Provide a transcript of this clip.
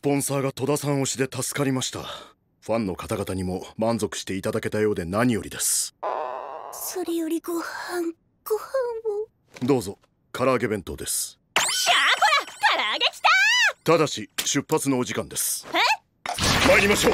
スポンサーが戸田さん推しで助かりましたファンの方々にも満足していただけたようで何よりですそれよりご飯ご飯をどうぞ唐揚げ弁当ですシャーコラ唐揚げきたただし出発のお時間ですえ参りましょう